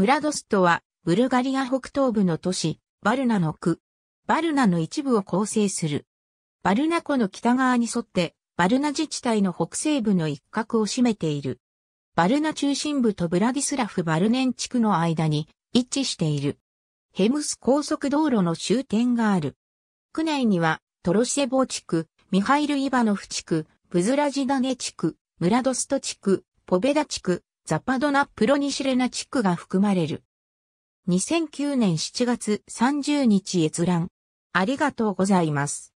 ムラドストは、ブルガリア北東部の都市、バルナの区、バルナの一部を構成する。バルナ湖の北側に沿って、バルナ自治体の北西部の一角を占めている。バルナ中心部とブラディスラフ・バルネン地区の間に位置している。ヘムス高速道路の終点がある。区内には、トロシェボ地区、ミハイル・イバノフ地区、ブズラジダネ地区、ムラドスト地区、ポベダ地区、ザパドナ・プロニシレナ地区が含まれる。2009年7月30日閲覧。ありがとうございます。